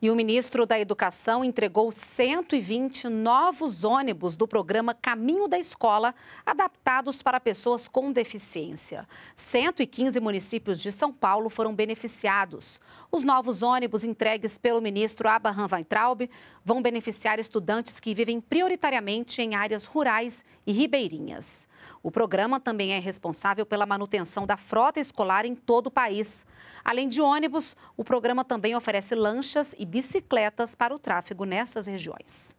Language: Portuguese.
E o ministro da Educação entregou 120 novos ônibus do programa Caminho da Escola, adaptados para pessoas com deficiência. 115 municípios de São Paulo foram beneficiados. Os novos ônibus entregues pelo ministro Abraham Weintraub vão beneficiar estudantes que vivem prioritariamente em áreas rurais e ribeirinhas. O programa também é responsável pela manutenção da frota escolar em todo o país. Além de ônibus, o programa também oferece lanchas e bicicletas para o tráfego nessas regiões.